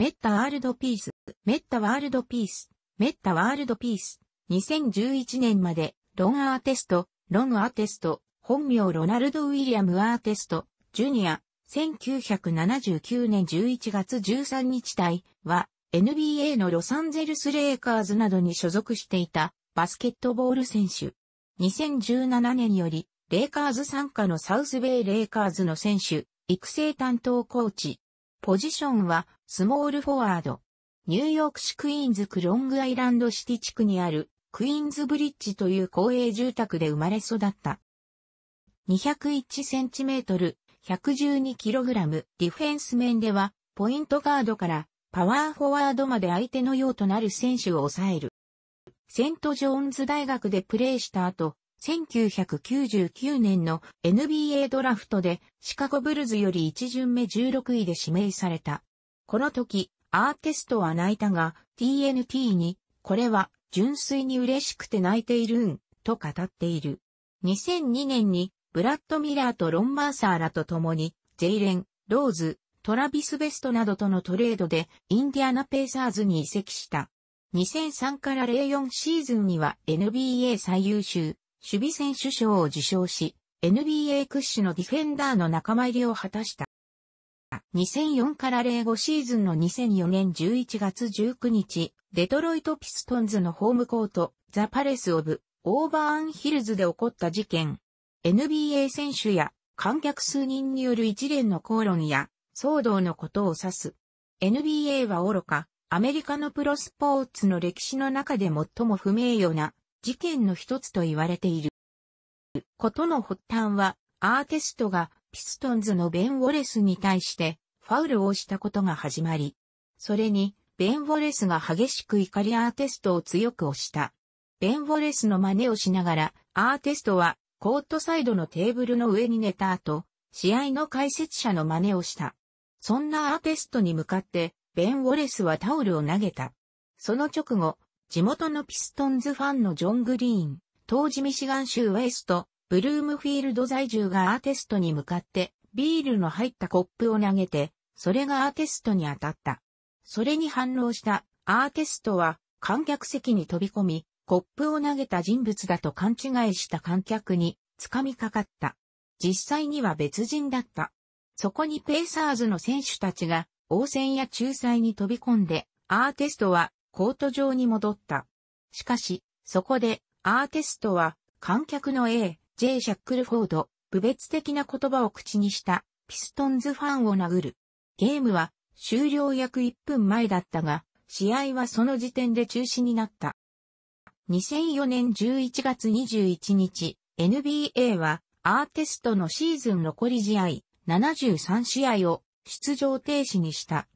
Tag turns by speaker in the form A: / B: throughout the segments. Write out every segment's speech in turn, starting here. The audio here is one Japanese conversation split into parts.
A: メッタワールドピース、メッタワールドピース、メッタワールドピース。2011年まで、ロンアーテスト、ロンアーテスト、本名ロナルド・ウィリアム・アーテスト、ジュニア、1979年11月13日対は、NBA のロサンゼルス・レイカーズなどに所属していたバスケットボール選手。2017年より、レイカーズ参加のサウスベイ・レイカーズの選手、育成担当コーチ、ポジションはスモールフォワード。ニューヨーク市クイーンズクロングアイランドシティ地区にあるクイーンズブリッジという公営住宅で生まれ育った。2 0 1トル、1 1 2ラム、ディフェンス面では、ポイントガードからパワーフォワードまで相手のようとなる選手を抑える。セントジョーンズ大学でプレーした後、1999年の NBA ドラフトでシカゴブルズより1巡目16位で指名された。この時、アーティストは泣いたが TNT に、これは純粋に嬉しくて泣いているん、と語っている。2002年にブラッド・ミラーとロン・マーサーらと共に、ジェイレン、ローズ、トラビス・ベストなどとのトレードでインディアナ・ペーサーズに移籍した。2003から04シーズンには NBA 最優秀守備選手賞を受賞し、NBA 屈指のディフェンダーの仲間入りを果たした。2004から05シーズンの2004年11月19日、デトロイト・ピストンズのホームコート、ザ・パレス・オブ・オーバーン・ヒルズで起こった事件。NBA 選手や観客数人による一連の口論や騒動のことを指す。NBA は愚か、アメリカのプロスポーツの歴史の中で最も不名誉な事件の一つと言われている。ことの発端は、アーティストがピストンズのベン・ウォレスに対してファウルをしたことが始まり、それにベン・ウォレスが激しく怒りアーティストを強く押した。ベン・ウォレスの真似をしながら、アーティストはコートサイドのテーブルの上に寝た後、試合の解説者の真似をした。そんなアーティストに向かって、ベン・ウォレスはタオルを投げた。その直後、地元のピストンズファンのジョン・グリーン、当時ミシガン州ウェイスト、ブルームフィールド在住がアーティストに向かってビールの入ったコップを投げて、それがアーティストに当たった。それに反応したアーティストは観客席に飛び込み、コップを投げた人物だと勘違いした観客に掴みかかった。実際には別人だった。そこにペーサーズの選手たちが応戦や仲裁に飛び込んで、アーティストはコート上に戻った。しかし、そこで、アーティストは、観客の A、J. シャックルフォード、部別的な言葉を口にした、ピストンズファンを殴る。ゲームは、終了約1分前だったが、試合はその時点で中止になった。2004年11月21日、NBA は、アーティストのシーズン残り試合、73試合を、出場停止にした。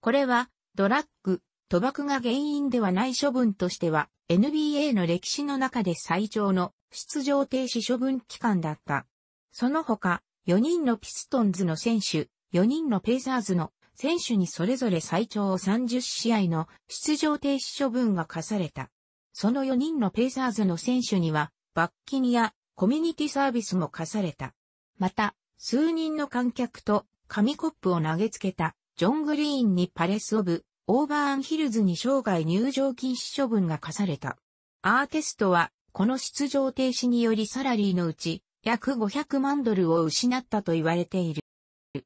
A: これは、ドラッグ、賭博が原因ではない処分としては、NBA の歴史の中で最長の出場停止処分期間だった。その他、4人のピストンズの選手、4人のペイザーズの選手にそれぞれ最長30試合の出場停止処分が課された。その4人のペイザーズの選手には、罰金やコミュニティサービスも課された。また、数人の観客と紙コップを投げつけた、ジョン・グリーンにパレス・オブ、オーバーンヒルズに生涯入場禁止処分が課された。アーティストは、この出場停止によりサラリーのうち、約500万ドルを失ったと言われている。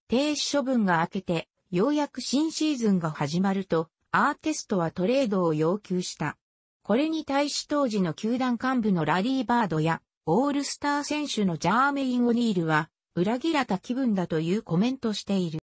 A: 停止処分が明けて、ようやく新シーズンが始まると、アーティストはトレードを要求した。これに対し当時の球団幹部のラリー・バードや、オールスター選手のジャーメイン・オニールは、裏切られた気分だというコメントしている。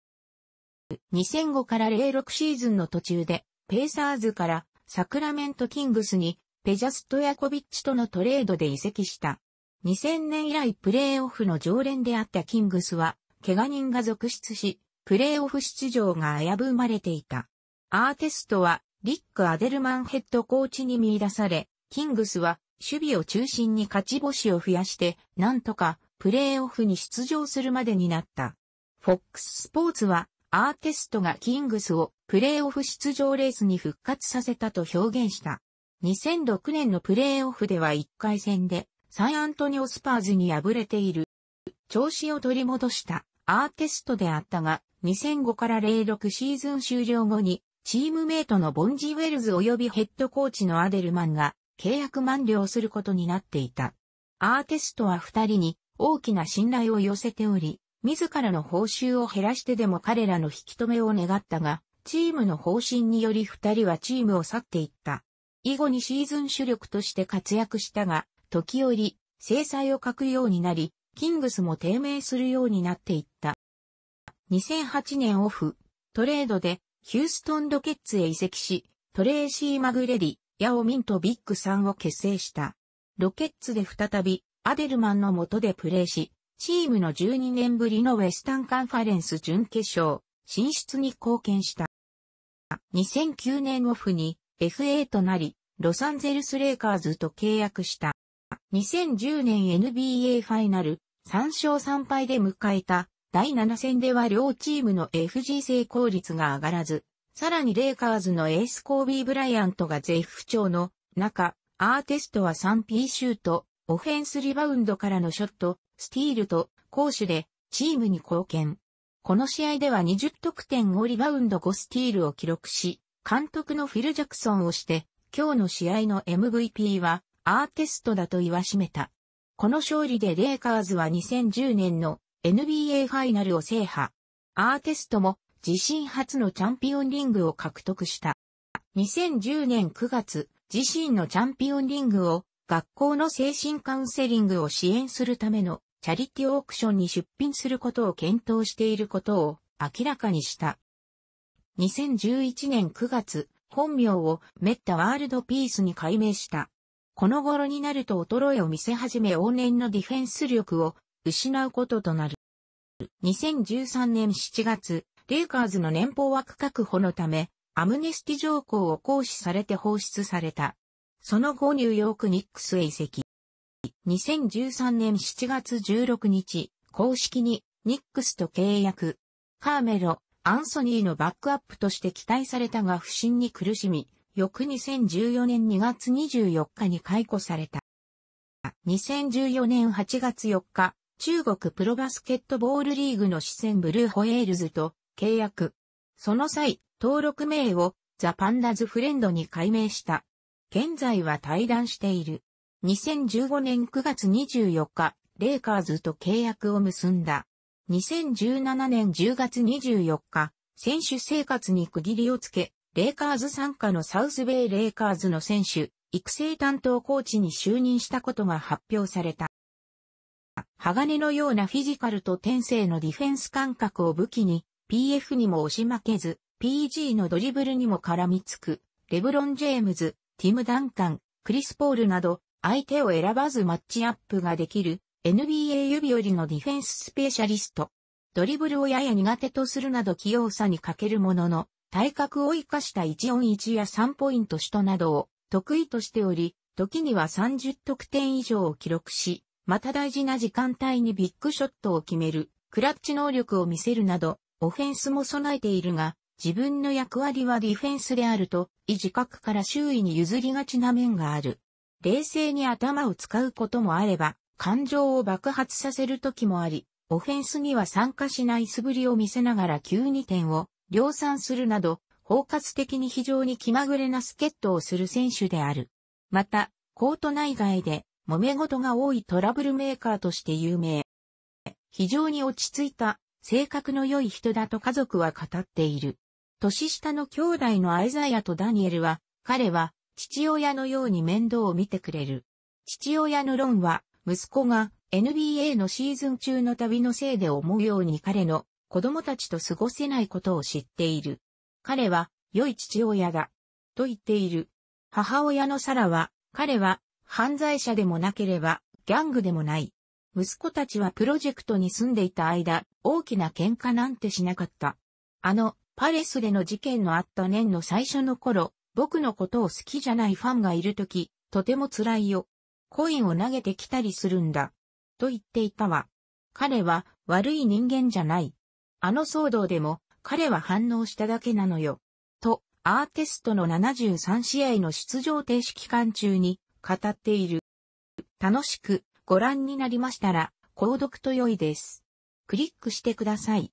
A: 2005から06シーズンの途中で、ペイサーズからサクラメントキングスにペジャスト・ヤコビッチとのトレードで移籍した。2000年以来プレーオフの常連であったキングスは、怪我人が続出し、プレーオフ出場が危ぶまれていた。アーティストは、リック・アデルマンヘッドコーチに見出され、キングスは、守備を中心に勝ち星を増やして、なんとか、プレーオフに出場するまでになった。フォックススポーツは、アーティストがキングスをプレーオフ出場レースに復活させたと表現した。2006年のプレーオフでは1回戦でサイアントニオスパーズに敗れている。調子を取り戻したアーティストであったが、2005から06シーズン終了後に、チームメイトのボンジ・ー・ウェルズ及びヘッドコーチのアデルマンが契約満了することになっていた。アーティストは2人に大きな信頼を寄せており、自らの報酬を減らしてでも彼らの引き止めを願ったが、チームの方針により二人はチームを去っていった。以後にシーズン主力として活躍したが、時折、制裁を書くようになり、キングスも低迷するようになっていった。2008年オフ、トレードで、ヒューストンロケッツへ移籍し、トレーシー・マグレディ、ヤオミンとビッグ3を結成した。ロケッツで再び、アデルマンの下でプレーし、チームの12年ぶりのウェスタンカンファレンス準決勝進出に貢献した。2009年オフに FA となり、ロサンゼルスレイカーズと契約した。2010年 NBA ファイナル3勝3敗で迎えた第7戦では両チームの FG 成功率が上がらず、さらにレイカーズのエースコービー・ブライアントが絶不調の中、アーティストは 3P シュート、オフェンスリバウンドからのショット、スティールと攻守でチームに貢献。この試合では20得点5リバウンド5スティールを記録し、監督のフィル・ジャクソンをして、今日の試合の MVP はアーティストだと言わしめた。この勝利でレイカーズは2010年の NBA ファイナルを制覇。アーティストも自身初のチャンピオンリングを獲得した。2010年9月、自身のチャンピオンリングを学校の精神カウンセリングを支援するためのチャリティオークションに出品することを検討していることを明らかにした。2011年9月、本名をメッタワールドピースに改名した。この頃になると衰えを見せ始め往年のディフェンス力を失うこととなる。2013年7月、レイカーズの年俸枠確保のため、アムネスティ条項を行使されて放出された。その後ニューヨークニックスへ移籍。2013年7月16日、公式にニックスと契約。カーメロ、アンソニーのバックアップとして期待されたが不審に苦しみ、翌2014年2月24日に解雇された。2014年8月4日、中国プロバスケットボールリーグの視線ブルーホエールズと契約。その際、登録名をザ・パンダズ・フレンドに改名した。現在は退団している。2015年9月24日、レイカーズと契約を結んだ。2017年10月24日、選手生活に区切りをつけ、レイカーズ参加のサウスベイレイカーズの選手、育成担当コーチに就任したことが発表された。鋼のようなフィジカルと天性のディフェンス感覚を武器に、PF にも押し負けず、PG のドリブルにも絡みつく、レブロン・ジェームズ、ティム・ダンカン、クリス・ポールなど、相手を選ばずマッチアップができる NBA 指折りのディフェンススペシャリスト。ドリブルをやや苦手とするなど器用さに欠けるものの、体格を活かした1音1や3ポイント首都などを得意としており、時には30得点以上を記録し、また大事な時間帯にビッグショットを決める、クラッチ能力を見せるなど、オフェンスも備えているが、自分の役割はディフェンスであると、異自覚から周囲に譲りがちな面がある。冷静に頭を使うこともあれば、感情を爆発させる時もあり、オフェンスには参加しない素振りを見せながら急に点を量産するなど、包括的に非常に気まぐれなスケットをする選手である。また、コート内外で揉め事が多いトラブルメーカーとして有名。非常に落ち着いた、性格の良い人だと家族は語っている。年下の兄弟のアイザヤとダニエルは、彼は父親のように面倒を見てくれる。父親のロンは、息子が NBA のシーズン中の旅のせいで思うように彼の子供たちと過ごせないことを知っている。彼は良い父親だ。と言っている。母親のサラは、彼は犯罪者でもなければギャングでもない。息子たちはプロジェクトに住んでいた間、大きな喧嘩なんてしなかった。あのパレスでの事件のあった年の最初の頃、僕のことを好きじゃないファンがいるとき、とても辛いよ。コインを投げてきたりするんだ。と言っていたわ。彼は悪い人間じゃない。あの騒動でも彼は反応しただけなのよ。と、アーティストの73試合の出場停止期間中に語っている。楽しくご覧になりましたら、購読と良いです。クリックしてください。